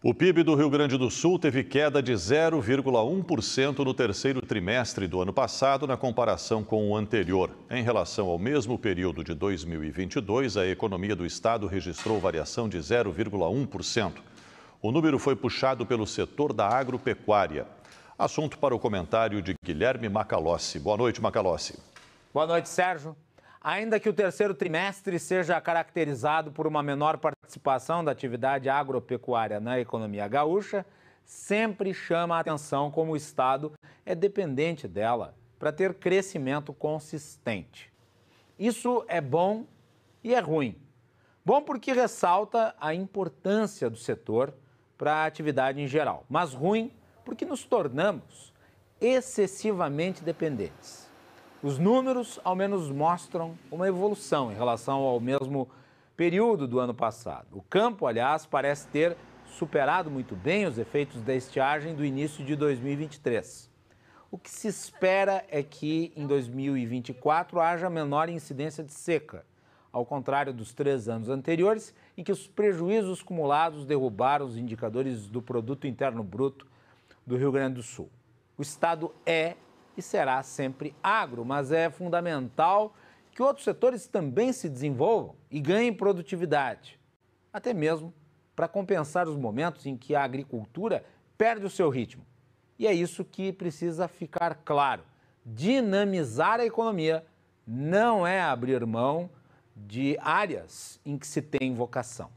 O PIB do Rio Grande do Sul teve queda de 0,1% no terceiro trimestre do ano passado, na comparação com o anterior. Em relação ao mesmo período de 2022, a economia do estado registrou variação de 0,1%. O número foi puxado pelo setor da agropecuária. Assunto para o comentário de Guilherme Macalossi. Boa noite, Macalossi. Boa noite, Sérgio. Ainda que o terceiro trimestre seja caracterizado por uma menor participação da atividade agropecuária na economia gaúcha, sempre chama a atenção como o Estado é dependente dela para ter crescimento consistente. Isso é bom e é ruim. Bom porque ressalta a importância do setor para a atividade em geral, mas ruim porque nos tornamos excessivamente dependentes. Os números, ao menos, mostram uma evolução em relação ao mesmo período do ano passado. O campo, aliás, parece ter superado muito bem os efeitos da estiagem do início de 2023. O que se espera é que em 2024 haja menor incidência de seca, ao contrário dos três anos anteriores, e que os prejuízos acumulados derrubaram os indicadores do Produto Interno Bruto do Rio Grande do Sul. O Estado é e será sempre agro, mas é fundamental que outros setores também se desenvolvam e ganhem produtividade, até mesmo para compensar os momentos em que a agricultura perde o seu ritmo. E é isso que precisa ficar claro. Dinamizar a economia não é abrir mão de áreas em que se tem vocação.